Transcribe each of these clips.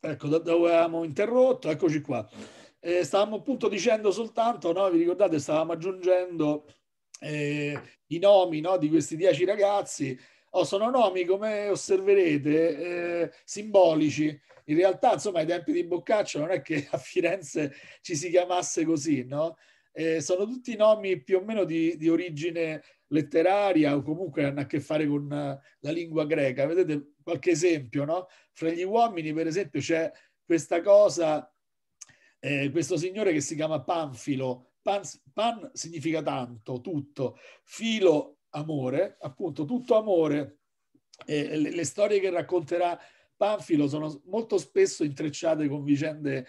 Ecco, da dove avevamo interrotto, eccoci qua. Eh, stavamo appunto dicendo soltanto, no, vi ricordate, stavamo aggiungendo eh, i nomi no, di questi dieci ragazzi. Oh, sono nomi, come osserverete, eh, simbolici. In realtà, insomma, ai tempi di Boccaccio non è che a Firenze ci si chiamasse così, no? eh, sono tutti nomi più o meno di, di, origine letteraria o comunque hanno a che fare con eh, la lingua greca. Vedete qualche esempio, no? Fra gli uomini, per esempio, c'è questa cosa, eh, questo signore che si chiama Panfilo. Pan, pan significa tanto, tutto. Filo, amore, appunto, tutto amore. Eh, le, le storie che racconterà Panfilo sono molto spesso intrecciate con vicende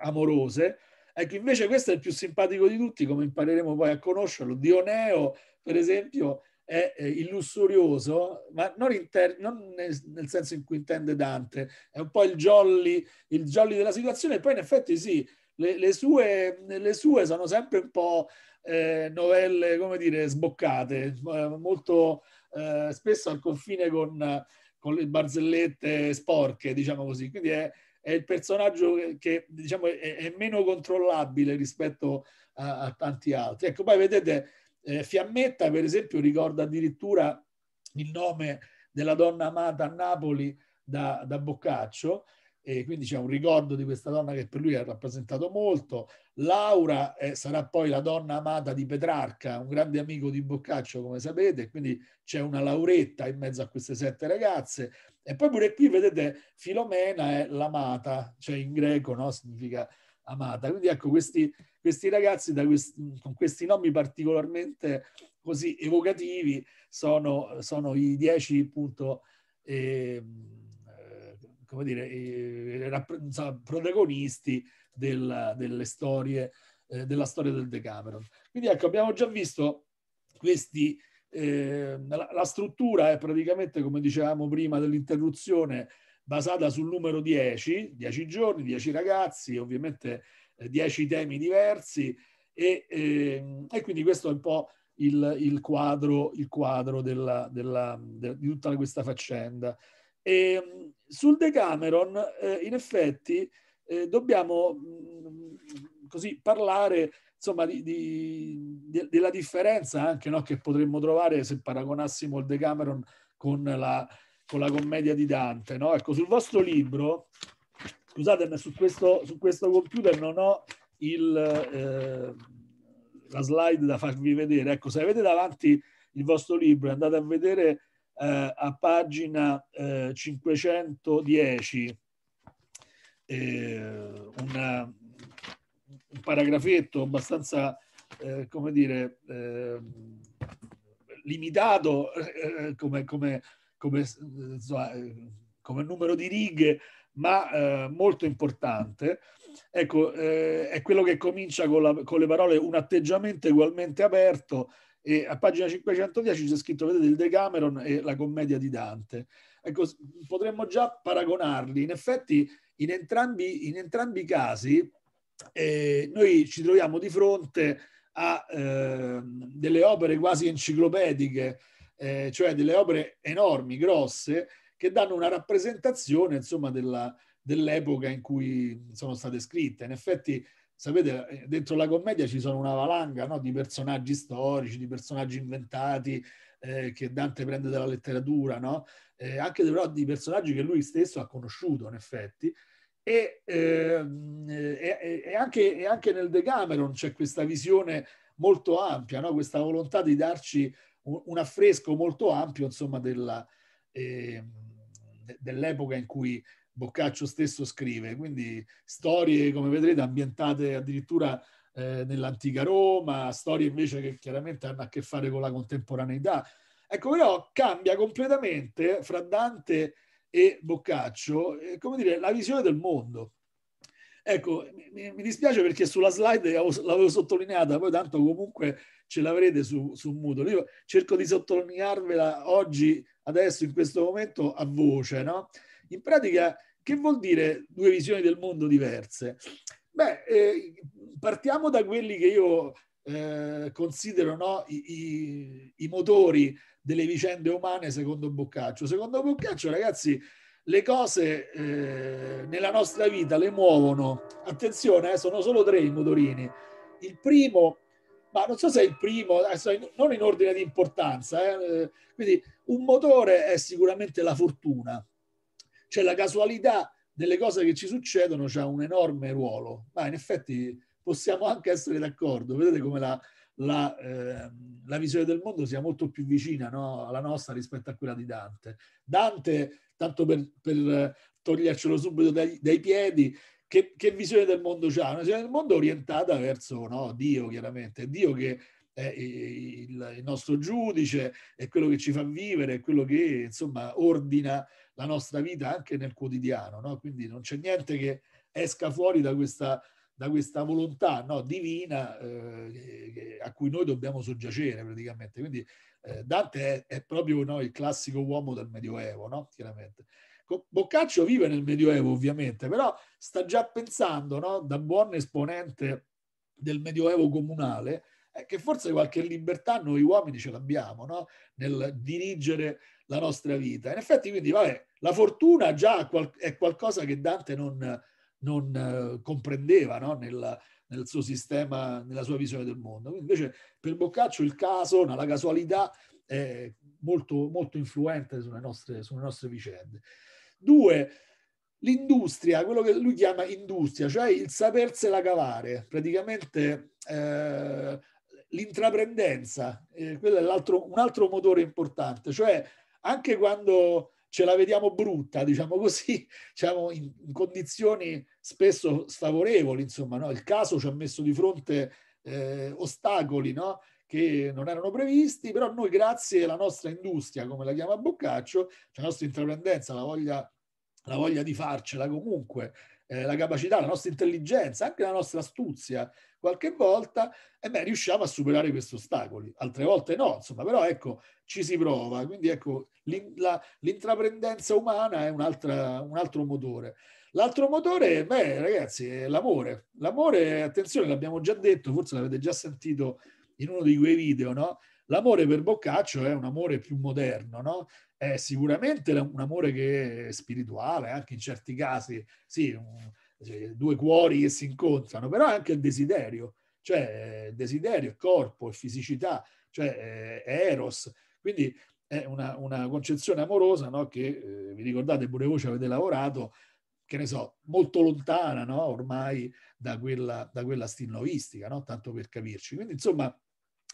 amorose Ecco, invece questo è il più simpatico di tutti, come impareremo poi a conoscerlo. Dioneo, per esempio, è il lussurioso, ma non, inter- non nel senso in cui intende Dante, è un po' il jolly, il jolly della situazione. E poi in effetti sì, le, le, sue, le sue sono sempre un po' eh, novelle, come dire, sboccate, eh, molto eh, spesso al confine con, con le barzellette sporche, diciamo così. Quindi è, è il personaggio che diciamo, è, è meno controllabile rispetto a, a, tanti altri. Ecco, poi vedete, eh, Fiammetta, per esempio, ricorda addirittura il nome della donna amata a Napoli da, da Boccaccio e quindi c'è un ricordo di questa donna che per lui ha rappresentato molto. Laura eh, sarà poi la donna amata di Petrarca, un grande amico di Boccaccio, come sapete, quindi c'è una lauretta in mezzo a queste sette ragazze. E poi pure qui vedete Filomena è l'amata, cioè in greco no? significa amata. Quindi ecco, questi, questi ragazzi questi, con questi nomi particolarmente così evocativi sono, sono i dieci appunto... Eh, come dire, i, rapp- insomma, protagonisti del, delle storie, eh, della storia del Decameron. Quindi ecco, abbiamo già visto questi, eh, la, la, struttura è praticamente, come dicevamo prima, dell'interruzione basata sul numero 10, 10 giorni, 10 ragazzi, ovviamente 10 eh, temi diversi e, eh, e, quindi questo è un po' il, il quadro, il quadro della, della, de, di tutta questa faccenda. E, ehm, sul Decameron, eh, in effetti, eh, dobbiamo mh, mm, così parlare insomma, di, di, di, della differenza anche no, che potremmo trovare se paragonassimo il Decameron con la, con la commedia di Dante. No? Ecco, sul vostro libro, scusatemi, su questo, su questo computer non ho il, eh, la slide da farvi vedere. Ecco, se avete davanti il vostro libro e andate a vedere eh, a pagina eh, 510 eh, una, un paragrafetto abbastanza, eh, come dire, eh, limitato come, come, come, insomma, come, numero di righe, ma molto importante. Ecco, è quello che comincia con, la, con le parole un atteggiamento ugualmente aperto e a pagina 510 c'è scritto, vedete, il Decameron e la commedia di Dante. Ecco, potremmo già paragonarli. In effetti, in entrambi, in entrambi i casi, eh, noi ci troviamo di fronte a eh, delle opere quasi enciclopediche, eh, cioè delle opere enormi, grosse, che danno una rappresentazione, insomma, della, dell'epoca in cui sono state scritte. In effetti sapete, eh, dentro la commedia ci sono una valanga no? di personaggi storici, di personaggi inventati eh, che Dante prende dalla letteratura, no? eh, anche però di personaggi che lui stesso ha conosciuto in effetti. E, ehm, eh, e, e, anche, e anche, nel Decameron c'è questa visione molto ampia, no? questa volontà di darci un, un affresco molto ampio insomma, della, ehm, dell'epoca in cui Boccaccio stesso scrive, quindi storie, come vedrete, ambientate addirittura eh, nell'antica Roma, storie invece che chiaramente hanno a che fare con la contemporaneità. Ecco, però cambia completamente fra Dante e Boccaccio, eh, come dire, la visione del mondo. Ecco, mi, mi dispiace perché sulla slide l'avevo sottolineata, poi tanto comunque ce l'avrete su, su Moodle. Io cerco di sottolinearvela oggi, adesso, in questo momento, a voce, no? In pratica che vuol dire due visioni del mondo diverse? Beh, eh, partiamo da quelli che io eh, considero no, i, i, i, motori delle vicende umane secondo Boccaccio. Secondo Boccaccio, ragazzi, le cose eh, nella nostra vita le muovono. Attenzione, eh, sono solo tre i motorini. Il primo ma non so se è il primo, eh, non in ordine di importanza. Eh, eh. Quindi un motore è sicuramente la fortuna, cioè la casualità delle cose che ci succedono ha un enorme ruolo, ma in effetti possiamo anche essere d'accordo. Vedete come la, la, eh, la visione del mondo sia molto più vicina no? alla nostra rispetto a quella di Dante. Dante, tanto per, per eh, togliercelo subito dai, dai piedi, che, che, visione del mondo ha? Una visione del mondo orientata verso no? Dio, chiaramente. Dio che è il, il nostro giudice, è quello che ci fa vivere, è quello che insomma ordina la nostra vita anche nel quotidiano, no? quindi non c'è niente che esca fuori da questa, da questa volontà no? divina eh, a cui noi dobbiamo soggiacere praticamente. Quindi eh, Dante è, è proprio no, il classico uomo del Medioevo, no? chiaramente. Boccaccio vive nel Medioevo ovviamente, però sta già pensando da buon esponente del Medioevo comunale eh, che forse qualche libertà noi uomini ce l'abbiamo nel dirigere la nostra vita. In effetti, quindi, vabbè, la fortuna già è qualcosa che Dante non, non eh, comprendeva no? nel, nel, suo sistema, nella sua visione del mondo. invece, per Boccaccio, il caso, la casualità è molto, molto influente sulle nostre, sulle nostre vicende. Due, l'industria, quello che lui chiama industria, cioè il sapersela cavare, praticamente eh, l'intraprendenza, eh, quello è un altro motore importante, cioè anche quando ce la vediamo brutta, diciamo così, diciamo in, condizioni spesso sfavorevoli, insomma, no? il caso ci ha messo di fronte eh, ostacoli no? che non erano previsti, però noi grazie alla nostra industria, come la chiama Boccaccio, cioè la nostra intraprendenza, la voglia, la voglia di farcela comunque, eh, la capacità, la nostra intelligenza, anche la nostra astuzia, qualche volta, e beh, riusciamo a superare questi ostacoli. Altre volte no, insomma, però ecco, ci si prova. Quindi ecco, la, l'intraprendenza umana è un altro motore. L'altro motore, beh, ragazzi, è l'amore. L'amore, attenzione, l'abbiamo già detto, forse l'avete già sentito in uno di quei video, no? L'amore per Boccaccio è un amore più moderno, no? È sicuramente un amore che è spirituale, anche in certi casi, sì, un, cioè, due cuori che si incontrano, però è anche il desiderio, cioè il eh, desiderio, il corpo, il fisicità, cioè è eh, eros. Quindi è una, una concezione amorosa, no? Che eh, vi ricordate pure voi ci avete lavorato, che ne so, molto lontana no? ormai da quella, da quella stilnovistica, no? tanto per capirci. Quindi insomma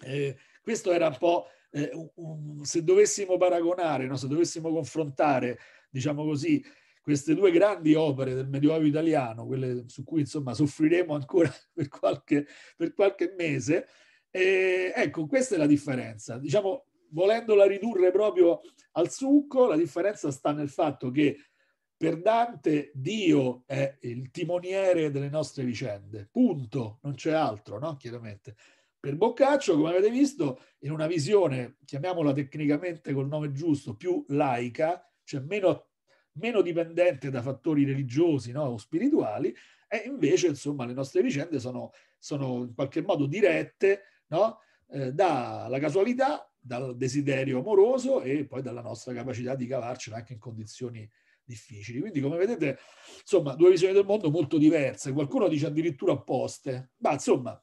eh, questo era un po', eh, un, se dovessimo paragonare, no? se dovessimo confrontare, diciamo così, queste due grandi opere del Medioevo italiano, quelle su cui insomma soffriremo ancora per qualche, per qualche mese, eh, ecco, questa è la differenza. Diciamo, volendola ridurre proprio al succo, la differenza sta nel fatto che per Dante Dio è il timoniere delle nostre vicende, punto, non c'è altro, no? Chiaramente. Per Boccaccio, come avete visto, in una visione, chiamiamola tecnicamente col nome giusto, più laica, cioè meno, meno dipendente da fattori religiosi no, o spirituali, e invece insomma, le nostre vicende sono, sono in qualche modo dirette no, eh, dalla casualità, dal desiderio amoroso e poi dalla nostra capacità di cavarcela anche in condizioni difficili. Quindi, come vedete, insomma, due visioni del mondo molto diverse. Qualcuno dice addirittura opposte, ma insomma,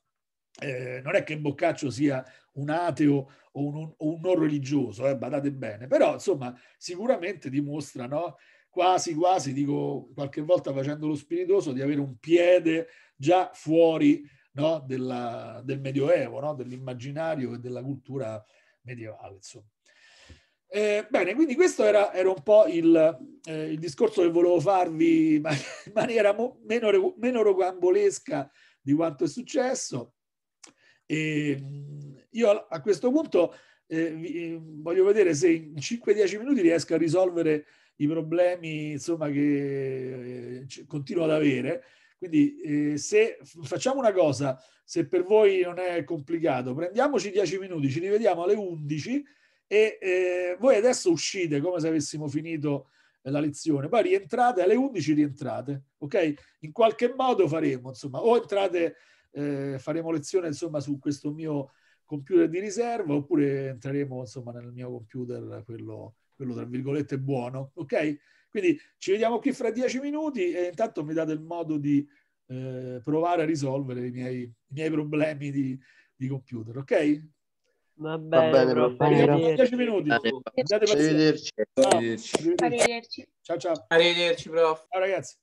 eh, non è che Boccaccio sia un ateo o un, un, un non religioso, eh, badate bene, però insomma sicuramente dimostra no? quasi quasi, dico qualche volta facendo lo spiritoso, di avere un piede già fuori no? Della, del Medioevo, no? dell'immaginario e della cultura medievale. Insomma. Eh, bene, quindi questo era, era un po' il, eh, il, discorso che volevo farvi in maniera mo, meno, meno rocambolesca di quanto è successo. E ehm, io a questo punto eh, eh, voglio vedere se in 5-10 minuti riesco a risolvere i problemi insomma, che eh, continuo ad avere. Quindi eh, se facciamo una cosa, se per voi non è complicato, prendiamoci 10 minuti, ci rivediamo alle 11 e eh, voi adesso uscite come se avessimo finito la lezione, poi rientrate alle 11 rientrate, ok? In qualche modo faremo, insomma, o entrate eh, faremo lezione insomma su questo mio computer di riserva oppure entreremo insomma nel mio computer quello, quello tra virgolette buono, ok? Quindi ci vediamo qui fra dieci minuti e intanto mi date il modo di eh, provare a risolvere i miei, i miei problemi di, di, computer, ok? Va bene, Va bene prof. Arrivederci. 10 minuti. Arrivederci. Arrivederci. Ciao. Arrivederci. Ciao, ciao. Arrivederci, prof. Ciao ragazzi.